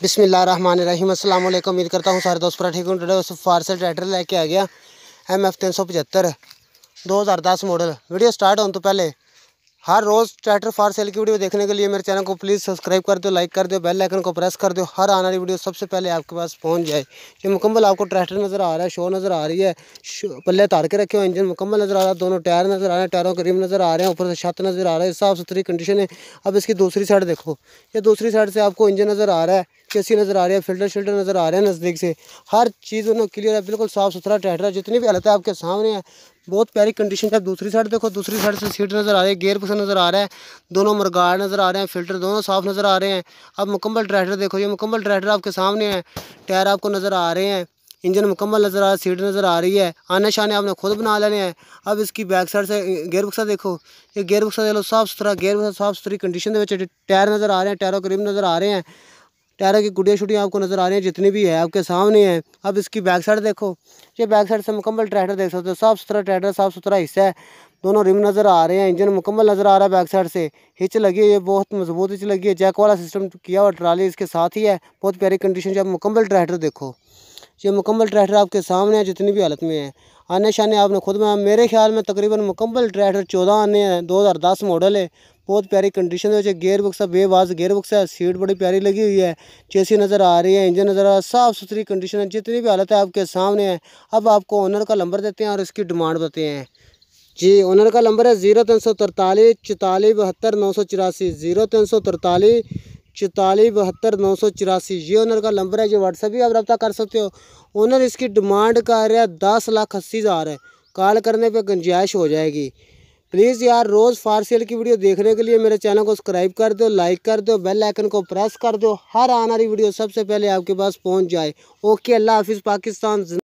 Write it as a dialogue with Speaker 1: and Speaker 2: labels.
Speaker 1: बिसमिल्ल run रहीम अल्लाम उम्मीद करता हूँ सारे दोस्त पर ठीक हूँ फारसल ट्रैक्टर लेके आ गया एम एफ तीन सौ पचहत्तर दो हज़ार दस मॉडल वीडियो स्टार्ट होने तो पहले हर रोज़ ट्रैक्टर फार सेल की वीडियो देखने के लिए मेरे चैनल को प्लीज़ सब्सक्राइब कर दो लाइक कर दो बेल आइकन को प्रेस कर दो हर आने वाली वीडियो सबसे पहले आपके पास पहुंच जाए ये मुकम्मल आपको ट्रैक्टर नज़र आ रहा है शो नज़र आ रही है पल्ले तार के रखे हुए इंजन मुकम्मल नज़र आ रहा है दोनों टायर नज़र आ रहे हैं टायरों के रिम नज़र आ रहे हैं ऊपर से छत नज़र आ रहा है साफ़ सुथरी कंडीशन है अब इसकी दूसरी साइड देखो ये दूसरी साइड से आपको इंजन नज़र आ रहा है कैसी नज़र आ रही है फिल्टर शिल्टर नज़र आ रहे हैं नज़दीक से हर चीज़ उन्होंने क्लियर है बिल्कुल साफ़ सुथरा ट्रैक्टर है जितनी भी हालत है आपके सामने है बहुत प्यारी कंडीशन है दूसरी साइड देखो दूसरी साइड से सीट नज़र आ रही है गेयर पुसर नज़र आ रहा है दोनों मरगाड़ नज़र आ रहे हैं फिल्टर दोनों साफ नज़र आ रहे हैं अब मुकम्मल ट्रैक्टर देखो ये मुकम्मल ट्रैक्टर आपके सामने है टायर आपको नज़र आ रहे हैं इंजन मुकम्मल नज़र आ रहा है सीट नज़र आ रही है आने शाने आपने खुद बना लेने हैं अब इसकी बैक साइड से गेयर बक्सा देखो ये गेयर बक्सा देख लो साफ़ सुथरा गेयर बक्सा साफ़ सुथरी कंडीशन के टायर नज़र आ रहे हैं टायरों के नज़र आ रहे हैं टायरों की गुड़िया शुड़ियाँ आपको नज़र आ रही हैं जितनी भी है आपके सामने है अब इसकी बैक साइड देखो ये बैक साइड से मुकम्मल ट्रैक्टर देख सकते हो साफ़ सुथरा ट्रैक्टर साफ़ सुथरा हिस्सा है दोनों रिम नज़र आ रहे हैं इंजन मुकम्मल नज़र आ रहा है बैक साइड से हिच लगी है ये बहुत मजबूत हिच लगी है जैक वाला सिस्टम किया हुआ ट्राली इसके साथ ही है बहुत प्यारी कंडीशन जब मुकम्मल ट्रैक्टर देखो ये मुकम्मल ट्रैक्टर आपके सामने है जितनी भी हालत में है आने शाने आपने खुद में मेरे ख्याल में तकरीबन मुकम्मल ट्रैक्टर चौदह आने हैं दो हज़ार दस मॉडल है बहुत प्यारी कंडीशन है गेयर बुक्स है बेबाज गेयर बुक्स है सीट बड़ी प्यारी लगी हुई है चेसी नज़र आ रही है इंजन नज़र आ रहा है साफ़ सुथरी कंडीशन है जितनी भी हालत है आपके सामने है अब आपको ऑनर का नंबर देते हैं और इसकी डिमांड बताते हैं जी ऑनर का नंबर है ज़ीरो तीन सौ तरतालीस चौतालीस बहत्तर नौ सौ चौरासी ज़ीरो तीन सौ तरतालीस चौतालीस बहत्तर नौ सौ चौरासी ये ओनर का नंबर है जो व्हाट्सएप भी आप रब्ता कर सकते हो ओनर इसकी डिमांड कर रहा है दस लाख अस्सी हज़ार है कॉल करने पे गुंजाइश हो जाएगी प्लीज़ यार रोज़ फार सेल की वीडियो देखने के लिए मेरे चैनल को सब्सक्राइब कर दो लाइक कर दो बेल आइकन को प्रेस कर दो हर आने वाली वीडियो सबसे पहले आपके पास पहुँच जाए ओके अल्लाह हाफिज़ पाकिस्तान